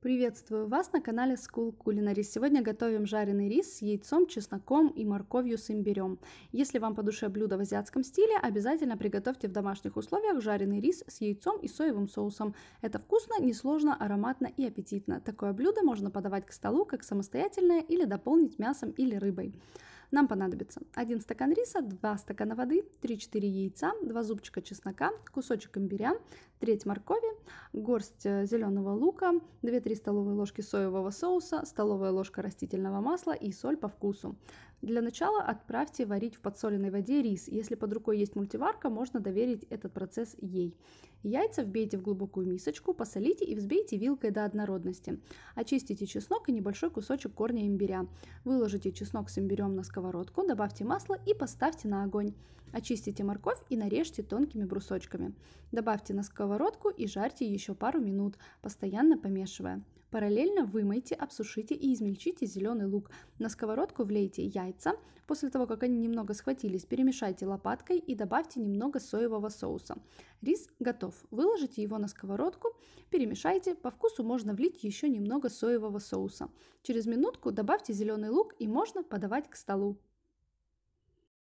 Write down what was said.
Приветствую вас на канале School Culinary. Сегодня готовим жареный рис с яйцом, чесноком и морковью с имбирем. Если вам по душе блюдо в азиатском стиле, обязательно приготовьте в домашних условиях жареный рис с яйцом и соевым соусом. Это вкусно, несложно, ароматно и аппетитно. Такое блюдо можно подавать к столу как самостоятельное или дополнить мясом или рыбой. Нам понадобится 1 стакан риса, 2 стакана воды, 3-4 яйца, 2 зубчика чеснока, кусочек имбиря, треть моркови, горсть э, зеленого лука, 2-3 столовые ложки соевого соуса, столовая ложка растительного масла и соль по вкусу. Для начала отправьте варить в подсоленной воде рис. Если под рукой есть мультиварка, можно доверить этот процесс ей. Яйца вбейте в глубокую мисочку, посолите и взбейте вилкой до однородности. Очистите чеснок и небольшой кусочек корня имбиря. Выложите чеснок с имбирем на сковородку, добавьте масло и поставьте на огонь. Очистите морковь и нарежьте тонкими брусочками. Добавьте на сковородку и жарьте еще пару минут, постоянно помешивая. Параллельно вымойте, обсушите и измельчите зеленый лук. На сковородку влейте яйца. После того, как они немного схватились, перемешайте лопаткой и добавьте немного соевого соуса. Рис готов. Выложите его на сковородку, перемешайте. По вкусу можно влить еще немного соевого соуса. Через минутку добавьте зеленый лук и можно подавать к столу.